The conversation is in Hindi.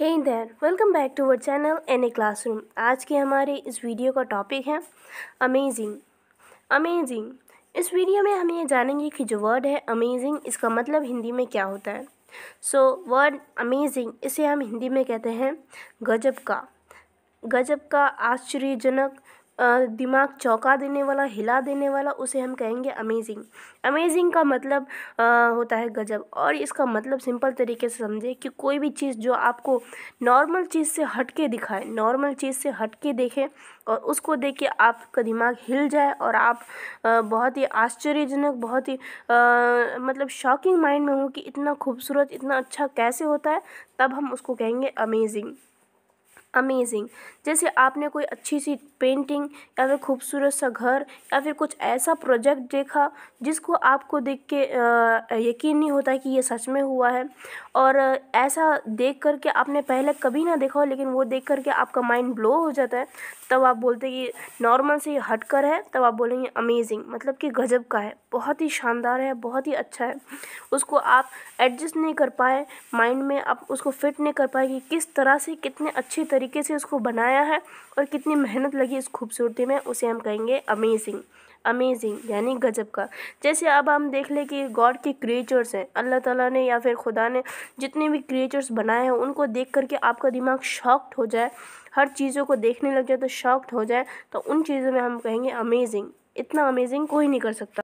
hey there welcome back to our channel N A classroom आज के हमारे इस वीडियो का टॉपिक है अमेजिंग अमेजिंग इस वीडियो में हम ये जानेंगे कि जो वर्ड है अमेजिंग इसका मतलब हिंदी में क्या होता है सो वर्ड अमेजिंग इसे हम हिंदी में कहते हैं गजब का गजब का आश्चर्यजनक दिमाग चौंका देने वाला हिला देने वाला उसे हम कहेंगे अमेज़िंग अमेज़िंग का मतलब होता है गजब और इसका मतलब सिंपल तरीके से समझें कि कोई भी चीज़ जो आपको नॉर्मल चीज़ से हट के दिखाए नॉर्मल चीज़ से हट के देखें और उसको देख के आपका दिमाग हिल जाए और आप बहुत ही आश्चर्यजनक बहुत ही आ, मतलब शॉकिंग माइंड में हो कि इतना खूबसूरत इतना अच्छा कैसे होता है तब हम उसको कहेंगे अमेज़िंग अमेज़िंग जैसे आपने कोई अच्छी सी पेंटिंग या फिर खूबसूरत सा घर या फिर कुछ ऐसा प्रोजेक्ट देखा जिसको आपको देख के यकीन नहीं होता कि ये सच में हुआ है और ऐसा देख कर के आपने पहले कभी ना देखा हो लेकिन वो देख कर के आपका माइंड ब्लो हो जाता है तब आप बोलते हैं कि नॉर्मल से हट कर है तब आप बोलेंगे अमेजिंग मतलब कि गजब का है बहुत ही शानदार है बहुत ही अच्छा है उसको आप एडजस्ट नहीं कर पाए माइंड में आप उसको फिट नहीं कर पाए कि किस तरह से कितने अच्छी तरीके तरीके से उसको बनाया है और कितनी मेहनत लगी इस खूबसूरती में उसे हम कहेंगे अमेजिंग अमेजिंग यानी गजब का जैसे अब हम देख लें कि गॉड के क्रिएचर्स हैं अल्लाह ताला ने या फिर खुदा ने जितने भी क्रिएचर्स बनाए हैं उनको देख करके आपका दिमाग शॉक्ड हो जाए हर चीज़ों को देखने लग जाए तो शॉक्ड हो जाए तो उन चीज़ों में हम कहेंगे अमेजिंग इतना अमेजिंग कोई नहीं कर सकता